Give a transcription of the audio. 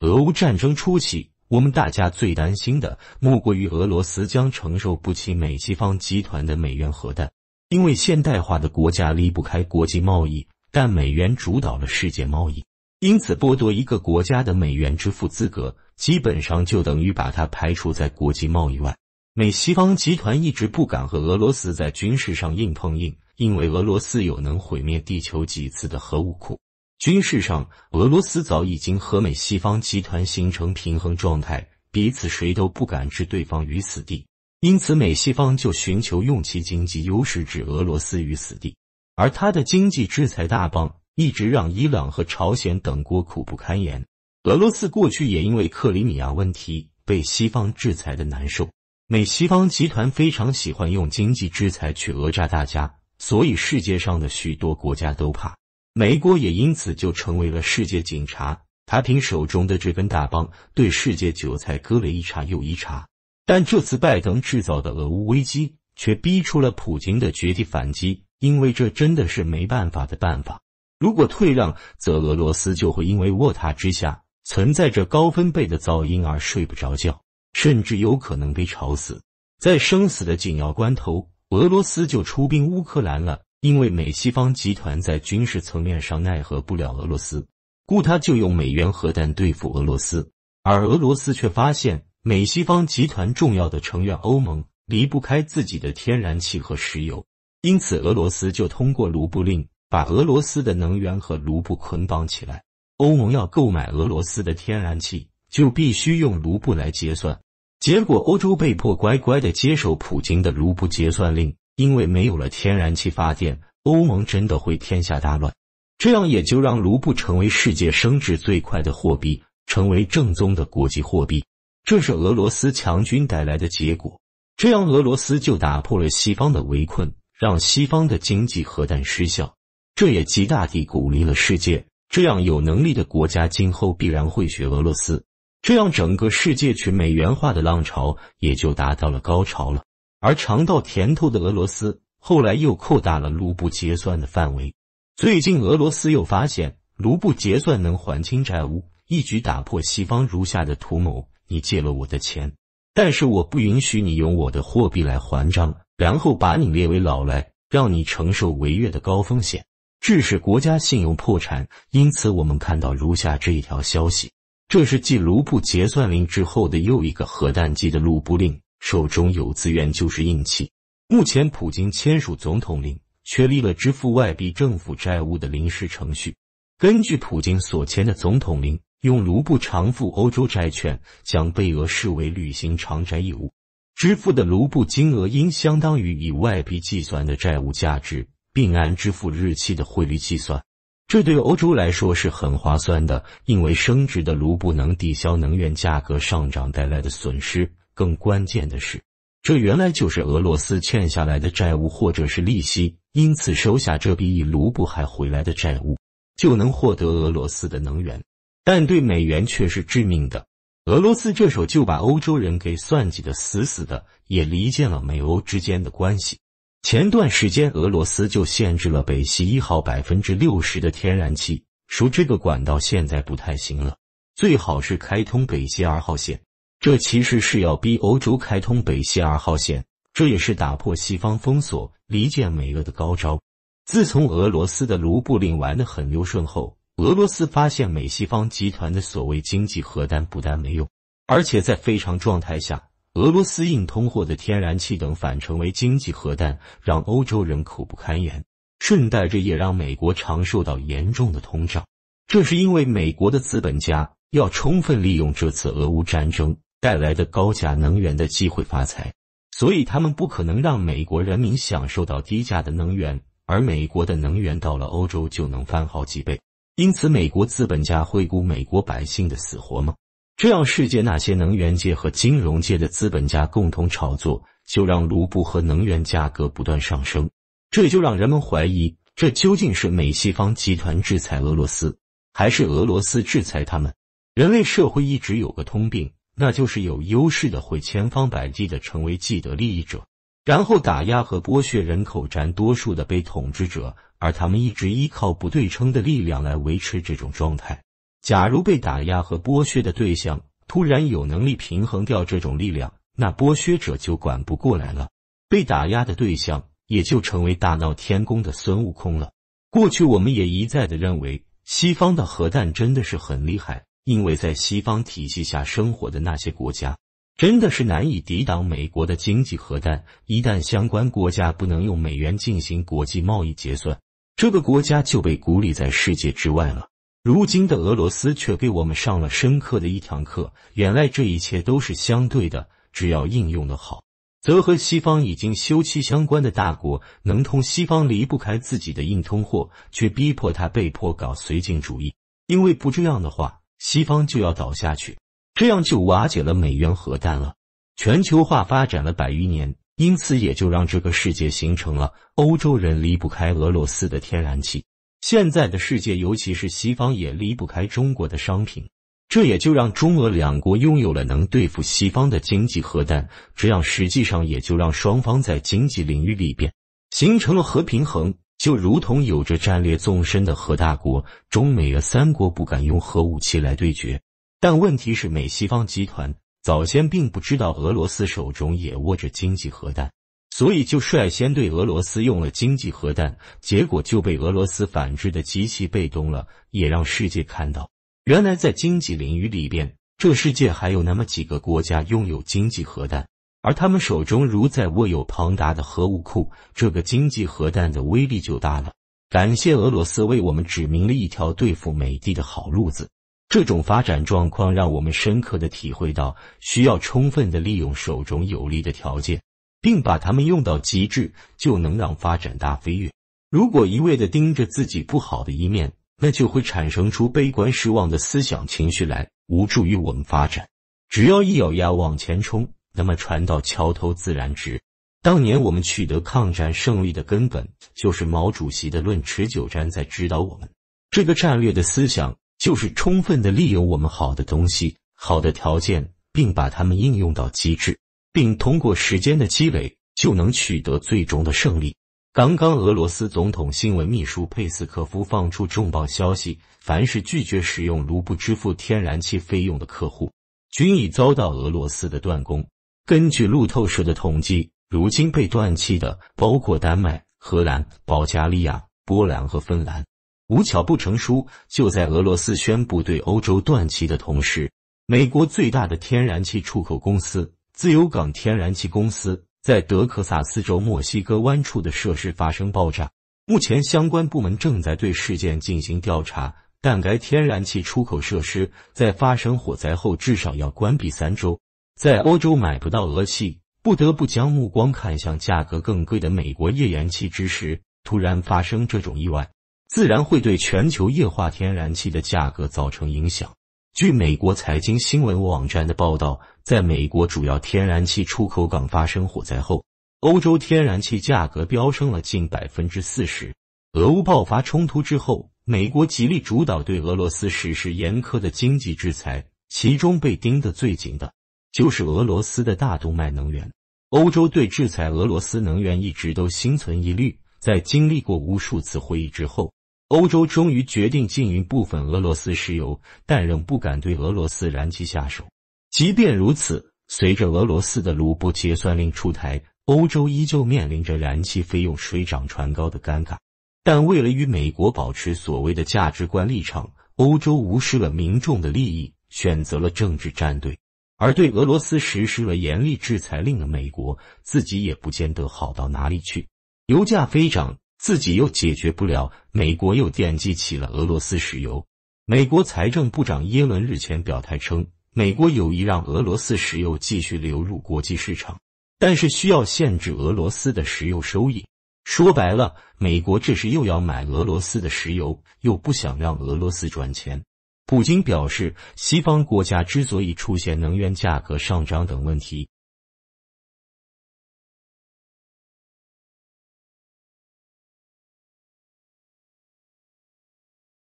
俄乌战争初期，我们大家最担心的莫过于俄罗斯将承受不起美西方集团的美元核弹，因为现代化的国家离不开国际贸易，但美元主导了世界贸易，因此剥夺一个国家的美元支付资格，基本上就等于把它排除在国际贸易外。美西方集团一直不敢和俄罗斯在军事上硬碰硬，因为俄罗斯有能毁灭地球几次的核武库。军事上，俄罗斯早已经和美西方集团形成平衡状态，彼此谁都不敢置对方于死地。因此，美西方就寻求用其经济优势置俄罗斯于死地，而他的经济制裁大棒一直让伊朗和朝鲜等国苦不堪言。俄罗斯过去也因为克里米亚问题被西方制裁的难受。美西方集团非常喜欢用经济制裁去讹诈大家，所以世界上的许多国家都怕。美国也因此就成为了世界警察，他凭手中的这根大棒对世界韭菜割了一茬又一茬。但这次拜登制造的俄乌危机却逼出了普京的绝地反击，因为这真的是没办法的办法。如果退让，则俄罗斯就会因为卧榻之下存在着高分贝的噪音而睡不着觉，甚至有可能被吵死。在生死的紧要关头，俄罗斯就出兵乌克兰了。因为美西方集团在军事层面上奈何不了俄罗斯，故他就用美元核弹对付俄罗斯，而俄罗斯却发现美西方集团重要的成员欧盟离不开自己的天然气和石油，因此俄罗斯就通过卢布令把俄罗斯的能源和卢布捆绑起来。欧盟要购买俄罗斯的天然气，就必须用卢布来结算，结果欧洲被迫乖乖地接受普京的卢布结算令。因为没有了天然气发电，欧盟真的会天下大乱。这样也就让卢布成为世界升值最快的货币，成为正宗的国际货币。这是俄罗斯强军带来的结果。这样俄罗斯就打破了西方的围困，让西方的经济核弹失效。这也极大地鼓励了世界，这样有能力的国家今后必然会学俄罗斯。这样整个世界去美元化的浪潮也就达到了高潮了。而尝到甜头的俄罗斯，后来又扩大了卢布结算的范围。最近，俄罗斯又发现卢布结算能还清债务，一举打破西方如下的图谋：你借了我的钱，但是我不允许你用我的货币来还账，然后把你列为老赖，让你承受违约的高风险，致使国家信用破产。因此，我们看到如下这一条消息：这是继卢布结算令之后的又一个核弹级的卢布令。手中有资源就是硬气。目前，普京签署总统令，确立了支付外币政府债务的临时程序。根据普京所签的总统令，用卢布偿付欧洲债券，将被俄视为履行偿债义务。支付的卢布金额应相当于以外币计算的债务价值，并按支付日期的汇率计算。这对欧洲来说是很划算的，因为升值的卢布能抵消能源价格上涨带来的损失。更关键的是，这原来就是俄罗斯欠下来的债务或者是利息，因此收下这笔以卢布还回来的债务，就能获得俄罗斯的能源，但对美元却是致命的。俄罗斯这手就把欧洲人给算计的死死的，也离间了美欧之间的关系。前段时间，俄罗斯就限制了北溪一号百分之六十的天然气，说这个管道现在不太行了，最好是开通北溪二号线。这其实是要逼欧洲开通北溪二号线，这也是打破西方封锁、离间美俄的高招。自从俄罗斯的卢布令玩得很溜顺后，俄罗斯发现美西方集团的所谓经济核弹不但没用，而且在非常状态下，俄罗斯硬通货的天然气等反成为经济核弹，让欧洲人口不堪言，顺带着也让美国常受到严重的通胀。这是因为美国的资本家要充分利用这次俄乌战争。带来的高价能源的机会发财，所以他们不可能让美国人民享受到低价的能源，而美国的能源到了欧洲就能翻好几倍。因此，美国资本家会顾美国百姓的死活吗？这样，世界那些能源界和金融界的资本家共同炒作，就让卢布和能源价格不断上升。这也就让人们怀疑，这究竟是美西方集团制裁俄罗斯，还是俄罗斯制裁他们？人类社会一直有个通病。那就是有优势的会千方百计的成为既得利益者，然后打压和剥削人口占多数的被统治者，而他们一直依靠不对称的力量来维持这种状态。假如被打压和剥削的对象突然有能力平衡掉这种力量，那剥削者就管不过来了，被打压的对象也就成为大闹天宫的孙悟空了。过去我们也一再的认为西方的核弹真的是很厉害。因为在西方体系下生活的那些国家，真的是难以抵挡美国的经济核弹。一旦相关国家不能用美元进行国际贸易结算，这个国家就被孤立在世界之外了。如今的俄罗斯却给我们上了深刻的一堂课，原来这一切都是相对的。只要应用的好，则和西方已经休戚相关的大国能通西方离不开自己的硬通货，却逼迫他被迫搞绥靖主义，因为不这样的话。西方就要倒下去，这样就瓦解了美元核弹了。全球化发展了百余年，因此也就让这个世界形成了欧洲人离不开俄罗斯的天然气。现在的世界，尤其是西方，也离不开中国的商品。这也就让中俄两国拥有了能对付西方的经济核弹，这样实际上也就让双方在经济领域里边形成了核平衡。就如同有着战略纵深的核大国，中美俄三国不敢用核武器来对决。但问题是，美西方集团早先并不知道俄罗斯手中也握着经济核弹，所以就率先对俄罗斯用了经济核弹，结果就被俄罗斯反制的极其被动了，也让世界看到，原来在经济领域里边，这世界还有那么几个国家拥有经济核弹。而他们手中如在握有庞大的核武库，这个经济核弹的威力就大了。感谢俄罗斯为我们指明了一条对付美帝的好路子。这种发展状况让我们深刻的体会到，需要充分的利用手中有利的条件，并把它们用到极致，就能让发展大飞跃。如果一味的盯着自己不好的一面，那就会产生出悲观失望的思想情绪来，无助于我们发展。只要一咬牙往前冲。那么，船到桥头自然直。当年我们取得抗战胜利的根本，就是毛主席的《论持久战》在指导我们。这个战略的思想，就是充分的利用我们好的东西、好的条件，并把它们应用到极致，并通过时间的积累，就能取得最终的胜利。刚刚，俄罗斯总统新闻秘书佩斯科夫放出重磅消息：凡是拒绝使用卢布支付天然气费用的客户，均已遭到俄罗斯的断供。根据路透社的统计，如今被断气的包括丹麦、荷兰、保加利亚、波兰和芬兰。无巧不成书，就在俄罗斯宣布对欧洲断气的同时，美国最大的天然气出口公司自由港天然气公司在德克萨斯州墨西哥湾处的设施发生爆炸。目前相关部门正在对事件进行调查，但该天然气出口设施在发生火灾后至少要关闭三周。在欧洲买不到俄气，不得不将目光看向价格更贵的美国页岩气之时，突然发生这种意外，自然会对全球液化天然气的价格造成影响。据美国财经新闻网站的报道，在美国主要天然气出口港发生火灾后，欧洲天然气价格飙升了近百分之四十。俄乌爆发冲突之后，美国极力主导对俄罗斯实施严苛的经济制裁，其中被盯得最紧的。就是俄罗斯的大动脉能源，欧洲对制裁俄罗斯能源一直都心存疑虑。在经历过无数次会议之后，欧洲终于决定禁运部分俄罗斯石油，但仍不敢对俄罗斯燃气下手。即便如此，随着俄罗斯的卢布结算令出台，欧洲依旧面临着燃气费用水涨船高的尴尬。但为了与美国保持所谓的价值观立场，欧洲无视了民众的利益，选择了政治站队。而对俄罗斯实施了严厉制裁令的美国，自己也不见得好到哪里去。油价飞涨，自己又解决不了，美国又惦记起了俄罗斯石油。美国财政部长耶伦日前表态称，美国有意让俄罗斯石油继续流入国际市场，但是需要限制俄罗斯的石油收益。说白了，美国这是又要买俄罗斯的石油，又不想让俄罗斯赚钱。普京表示，西方国家之所以出现能源价格上涨等问题。